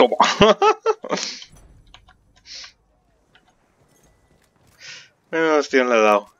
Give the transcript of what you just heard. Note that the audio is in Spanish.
Toma. tienen le he dado.